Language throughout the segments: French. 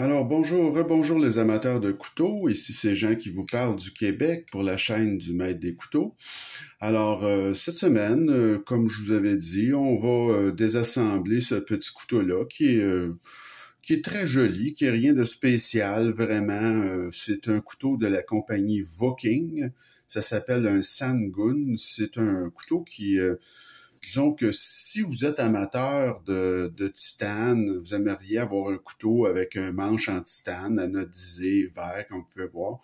Alors bonjour, rebonjour les amateurs de couteaux. Ici c'est Jean qui vous parle du Québec pour la chaîne du Maître des couteaux. Alors euh, cette semaine, euh, comme je vous avais dit, on va euh, désassembler ce petit couteau-là qui est qui est très joli, qui est rien de spécial vraiment. c'est un couteau de la compagnie Voking. Ça s'appelle un Sangun. C'est un couteau qui disons que si vous êtes amateur de, de, titane, vous aimeriez avoir un couteau avec un manche en titane anodisé, vert, comme vous pouvez voir.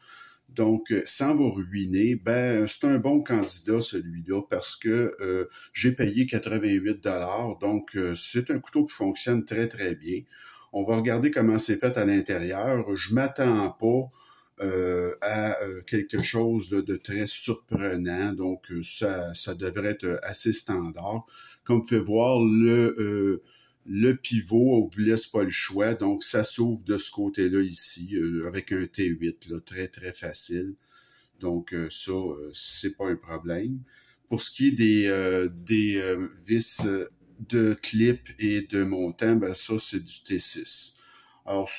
Donc, euh, sans vous ruiner, ben c'est un bon candidat celui-là parce que euh, j'ai payé 88 dollars, donc euh, c'est un couteau qui fonctionne très très bien. On va regarder comment c'est fait à l'intérieur. Je m'attends pas euh, à euh, quelque chose de, très surprenant. Donc, euh, ça, ça devrait être assez standard. Comme fait voir, le, le pivot, on vous laisse pas le choix. Donc, ça s'ouvre de ce côté-là ici, avec un T8, là, très, très facile. Donc, ça, c'est pas un problème. Pour ce qui est des, des vis de clip et de montant, ben ça, c'est du T6. Alors,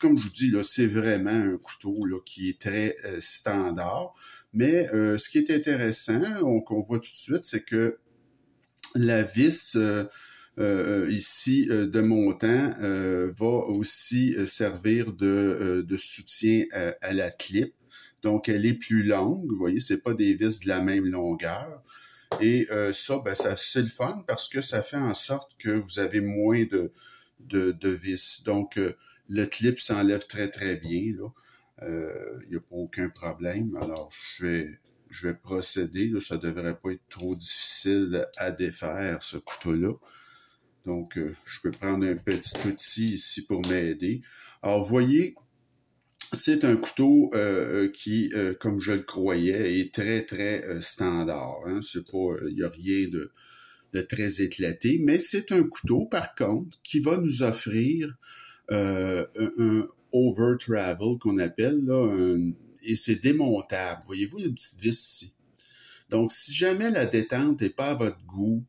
comme je vous dis, c'est vraiment un couteau là, qui est très euh, standard. Mais euh, ce qui est intéressant, qu'on voit tout de suite, c'est que la vis euh, ici de montant va aussi servir de, de soutien à, la clip. Donc, elle est plus longue. Vous voyez, c'est pas des vis de la même longueur. Et ça, ben, ça c'est le fun parce que ça fait en sorte que vous avez moins de, de, de vis. Donc, le clip s'enlève très, très bien. Il n'y euh, a pas aucun problème. Alors, je vais, je vais procéder. Ça ne devrait pas être trop difficile à défaire, ce couteau-là. Donc, euh, je peux prendre un petit outil ici pour m'aider. Alors, vous voyez, c'est un couteau euh, qui, comme je le croyais, est très, très standard. Hein. C'est pas, il n'y a rien de, de, très éclaté, mais c'est un couteau, par contre, qui va nous offrir un, euh, un euh, euh, over travel qu'on appelle, là, et c'est démontable. Voyez-vous une petite vis ici. Donc, si jamais la détente n'est pas à votre goût,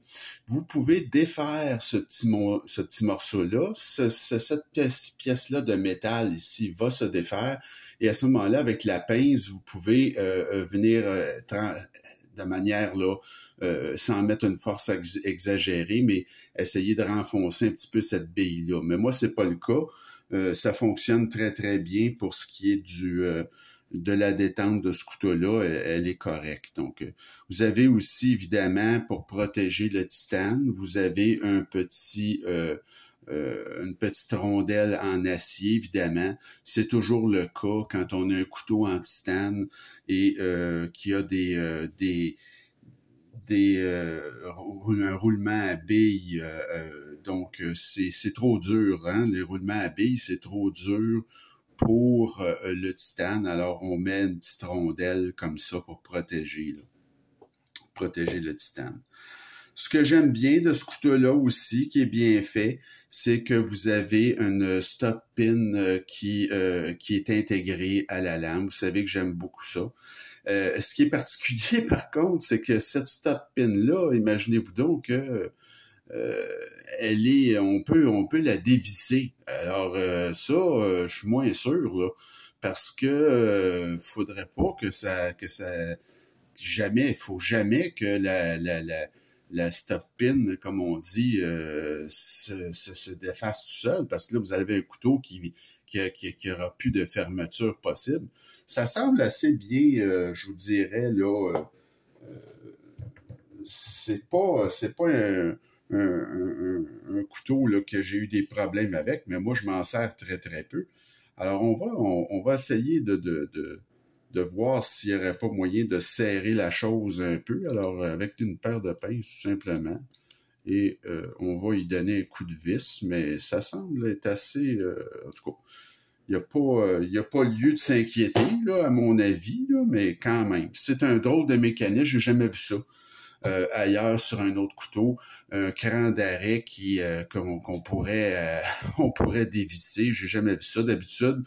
vous pouvez défaire ce petit, ce petit morceau-là. cette pièce-là de métal ici va se défaire. Et à ce moment-là, avec la pince, vous pouvez venir de manière là, euh, sans mettre une force exagérée, mais essayer de renfoncer un petit peu cette bille-là. Mais moi, c'est pas le cas. Euh, ça fonctionne très, très bien pour ce qui est du euh, de la détente de ce couteau-là, elle, elle, est correcte. Donc, vous avez aussi, évidemment, pour protéger le titane, vous avez un petit euh, une petite rondelle en acier, évidemment. C'est toujours le cas quand on a un couteau en titane et euh, qui a des, euh, des, des euh, un roulement à billes. donc, c'est trop dur. Hein? Les roulements à billes, c'est trop dur pour le titane. Alors, on met une petite rondelle comme ça pour protéger, protéger le titane. Ce que j'aime bien de ce couteau-là aussi, qui est bien fait, c'est que vous avez une stop pin euh, qui, euh, qui est intégrée à la lame. Vous savez que j'aime beaucoup ça. Euh, ce qui est particulier, par contre, c'est que cette stop pin-là, imaginez-vous donc elle est, on peut, on peut la déviser. Alors ça, je suis moins sûr, là, parce que faudrait pas que ça, que ça, jamais, faut jamais que la, la la stop pin, comme on dit, euh, se, se, défasse tout seul parce que là, vous avez un couteau qui qui, qui, aura plus de fermeture possible. Ça semble assez bien, euh, je vous dirais, là. Euh, c'est pas, c'est pas un, couteau là, que j'ai eu des problèmes avec, mais moi, je m'en sers très, très peu. Alors, on va, va essayer de de voir s'il n'y aurait pas moyen de serrer la chose un peu. Alors, avec une paire de pinces, tout simplement. Et euh, on va y donner un coup de vis, mais ça semble être assez... Euh, en tout cas, il n'y euh, a, pas, lieu de s'inquiéter, à mon avis, mais quand même. C'est un drôle de mécanisme, j'ai jamais vu ça. ailleurs sur un autre couteau, un cran d'arrêt qui qu'on pourrait dévisser. on pourrait dévisser. J'ai jamais vu ça d'habitude.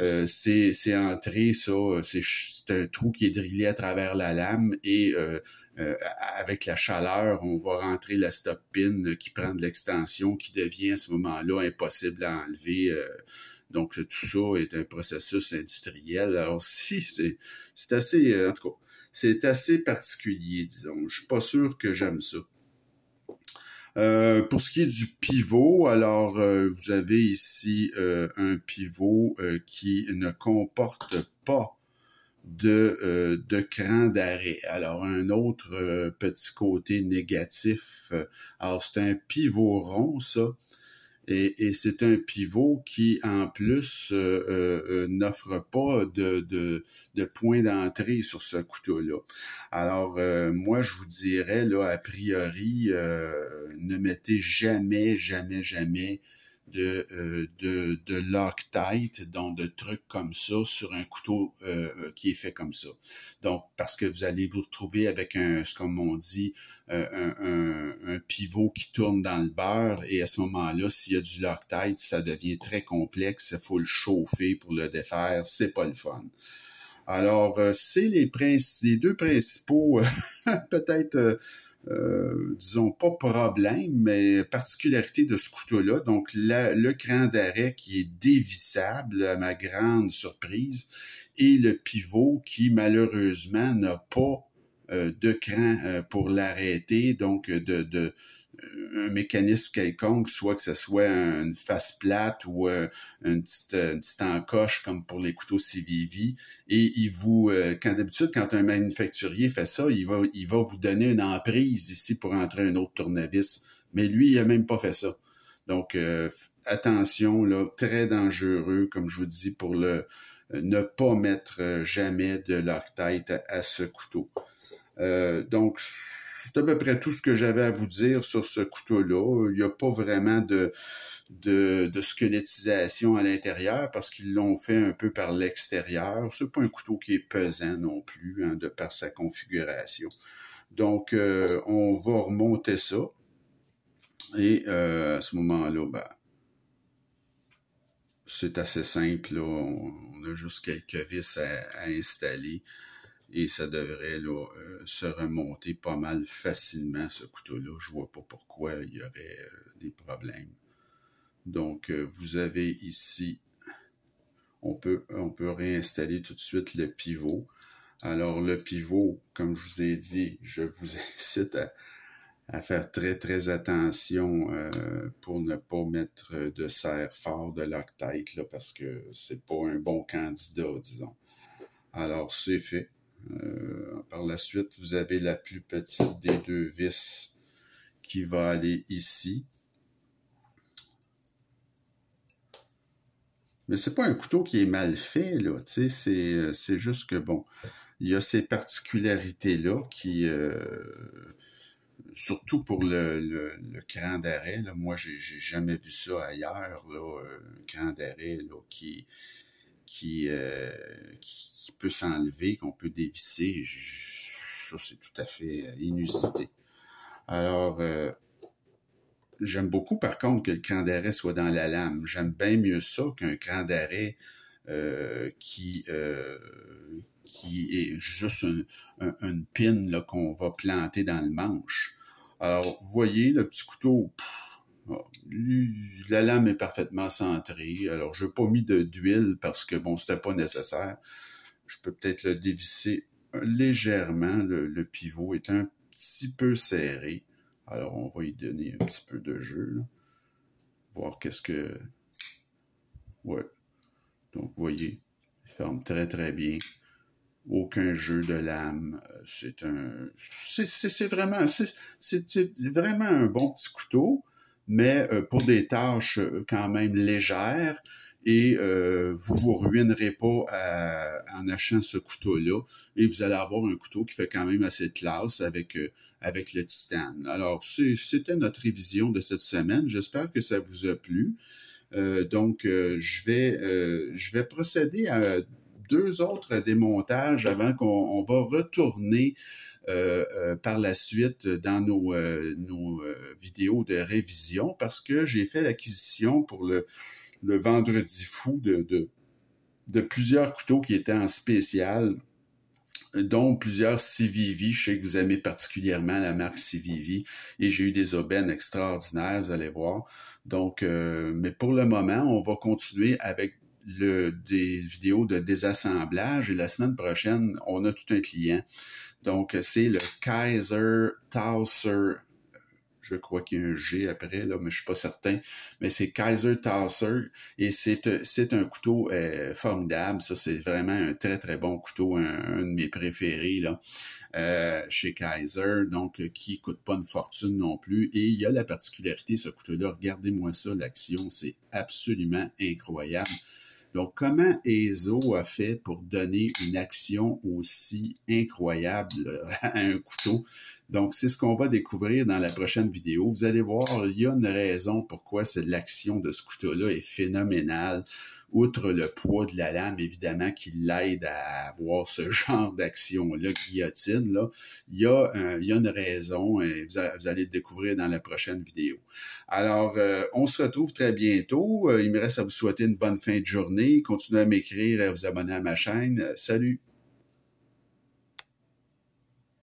Euh, c'est entré, ça, c'est un trou qui est drillé à travers la lame et euh, euh, avec la chaleur, on va rentrer la stop pin qui prend de l'extension, qui devient à ce moment-là impossible à enlever. donc, tout ça est un processus industriel. Alors, si, c'est assez, en tout cas, c'est assez particulier, disons. Je ne suis pas sûr que j'aime ça. Euh, pour ce qui est du pivot, alors euh, vous avez ici euh, un pivot qui ne comporte pas de, de cran d'arrêt. Alors un autre petit côté négatif. Alors c'est un pivot rond ça. Et, c'est un pivot qui, en plus, euh, euh, euh, n'offre pas de, de, point d'entrée sur ce couteau-là. Alors, moi, je vous dirais, là, a priori, ne mettez jamais, jamais, jamais de, euh, de, de Loctite, donc de trucs comme ça, sur un couteau euh, qui est fait comme ça. Donc, parce que vous allez vous retrouver avec un, comme on dit, euh, un, un, pivot qui tourne dans le beurre, et à ce moment-là, s'il y a du Loctite, ça devient très complexe, il faut le chauffer pour le défaire, c'est pas le fun. Alors, euh, c'est les, les, deux principaux, peut-être euh, disons pas problème, mais particularité de ce couteau-là. Donc le cran d'arrêt qui est dévissable à ma grande surprise et le pivot qui malheureusement n'a pas euh, de cran euh, pour l'arrêter, donc de, de un mécanisme quelconque, soit que ce soit une face plate ou euh, euh, une, petite, encoche comme pour les couteaux CVV. Et il vous, euh, quand d'habitude, quand un manufacturier fait ça, il va, il va vous donner une emprise ici pour entrer un autre tournevis. Mais lui, il a même pas fait ça. Donc, attention, là, très dangereux, comme je vous dis, pour le ne pas mettre jamais de leur tête à, ce couteau. donc, c'est à peu près tout ce que j'avais à vous dire sur ce couteau-là. Il n'y a pas vraiment de, de, de squelettisation à l'intérieur parce qu'ils l'ont fait un peu par l'extérieur. C'est pas un couteau qui est pesant non plus, hein, de par sa configuration. Donc, euh, on va remonter ça. Et euh, à ce moment-là, ben, c'est assez simple. On, a juste quelques vis à installer et ça devrait euh, se remonter pas mal facilement, ce couteau-là. Je vois pas pourquoi il y aurait euh, des problèmes. Donc, euh, vous avez ici, on peut, on peut réinstaller tout de suite le pivot. Alors, le pivot, comme je vous ai dit, je vous incite à, faire très, très attention pour ne pas mettre de serre fort de loctite, là, parce que c'est pas un bon candidat, disons. Alors, c'est fait. Euh, par la suite, vous avez la plus petite des deux vis qui va aller ici. Mais c'est pas un couteau qui est mal fait, là, tu sais, c'est euh, juste que, bon, il y a ces particularités-là qui, euh, surtout pour le, le, cran d'arrêt, moi, j'ai jamais vu ça ailleurs, le un cran d'arrêt, qui, euh, qui, peut s'enlever, qu'on peut dévisser, ça c'est tout à fait euh, inusité. Alors, euh, j'aime beaucoup par contre que le cran d'arrêt soit dans la lame. J'aime bien mieux ça qu'un cran d'arrêt qui, qui est juste un, une pine qu'on va planter dans le manche. Alors, vous voyez, le petit couteau, la lame est parfaitement centrée. Alors, je n'ai pas mis d'huile parce que, bon, n'était pas nécessaire. Je peux peut-être le dévisser euh, légèrement. Le, pivot est un petit peu serré. Alors, on va y donner un petit peu de jeu. Voir qu'est-ce que... Ouais. Donc, vous voyez, il ferme très, très bien. Aucun jeu de lame. C'est un... C'est vraiment... C'est vraiment un bon petit couteau mais euh, pour des tâches euh, quand même légères et euh, vous vous ruinerez pas euh, en achetant ce couteau-là et vous allez avoir un couteau qui fait quand même assez de classe avec, avec le titane. Alors, c'était notre révision de cette semaine. J'espère que ça vous a plu. donc, je, vais, je vais procéder à deux autres démontages avant qu'on va retourner euh, euh, par la suite dans nos, euh, nos vidéos de révision parce que j'ai fait l'acquisition pour le, le, vendredi fou de, de, plusieurs couteaux qui étaient en spécial dont plusieurs Civivi. Je sais que vous aimez particulièrement la marque Civivi et j'ai eu des aubaines extraordinaires, vous allez voir. Donc, mais pour le moment, on va continuer avec des vidéos de désassemblage et la semaine prochaine, on a tout un client. Donc, c'est le Kaiser Towser. Je crois qu'il y a un G après, là, mais je suis pas certain. Mais c'est Kaiser Towser. et c'est un couteau euh, formidable. Ça, c'est vraiment un très, très bon couteau, un, de mes préférés là, euh, chez Kaiser, donc euh, qui coûte pas une fortune non plus. Et il y a la particularité, ce couteau-là, regardez-moi ça, l'action, c'est absolument incroyable. Donc, comment Ezo a fait pour donner une action aussi incroyable euh, à un couteau? Donc, c'est ce qu'on va découvrir dans la prochaine vidéo. Vous allez voir, il y a une raison pourquoi l'action de ce couteau-là est phénoménale. Outre le poids de la lame, évidemment, qui l'aide à avoir ce genre d'action-là, guillotine, là, il, y a, euh, il y a une raison et vous, allez le découvrir dans la prochaine vidéo. Alors, euh, on se retrouve très bientôt. Euh, il me reste à vous souhaiter une bonne fin de journée. Continuez à m'écrire, à vous abonner à ma chaîne. Salut!